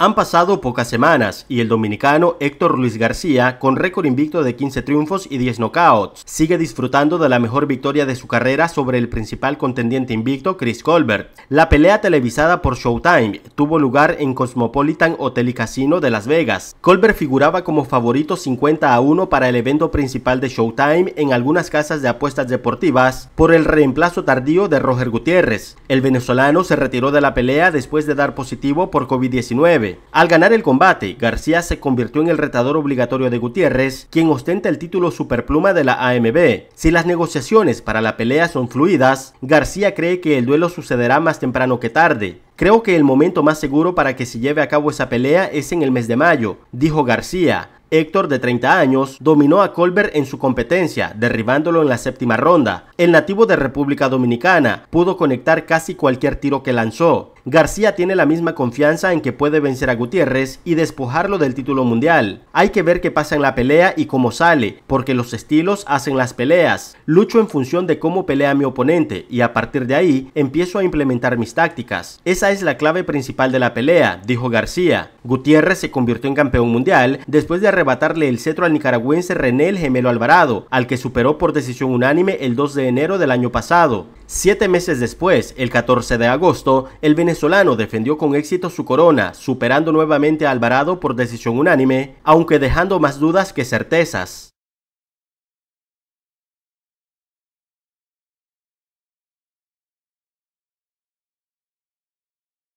Han pasado pocas semanas y el dominicano Héctor Luis García, con récord invicto de 15 triunfos y 10 knockouts, sigue disfrutando de la mejor victoria de su carrera sobre el principal contendiente invicto Chris Colbert. La pelea televisada por Showtime tuvo lugar en Cosmopolitan Hotel y Casino de Las Vegas. Colbert figuraba como favorito 50 a 1 para el evento principal de Showtime en algunas casas de apuestas deportivas por el reemplazo tardío de Roger Gutiérrez. El venezolano se retiró de la pelea después de dar positivo por COVID-19. Al ganar el combate, García se convirtió en el retador obligatorio de Gutiérrez, quien ostenta el título superpluma de la AMB. Si las negociaciones para la pelea son fluidas, García cree que el duelo sucederá más temprano que tarde. Creo que el momento más seguro para que se lleve a cabo esa pelea es en el mes de mayo, dijo García. Héctor, de 30 años, dominó a Colbert en su competencia, derribándolo en la séptima ronda. El nativo de República Dominicana pudo conectar casi cualquier tiro que lanzó. García tiene la misma confianza en que puede vencer a Gutiérrez y despojarlo del título mundial. Hay que ver qué pasa en la pelea y cómo sale, porque los estilos hacen las peleas. Lucho en función de cómo pelea mi oponente y a partir de ahí empiezo a implementar mis tácticas. Esa es la clave principal de la pelea, dijo García. Gutiérrez se convirtió en campeón mundial después de arrebatarle el cetro al nicaragüense René Gemelo Alvarado, al que superó por decisión unánime el 2 de enero del año pasado. Siete meses después, el 14 de agosto, el venezolano defendió con éxito su corona, superando nuevamente a Alvarado por decisión unánime, aunque dejando más dudas que certezas.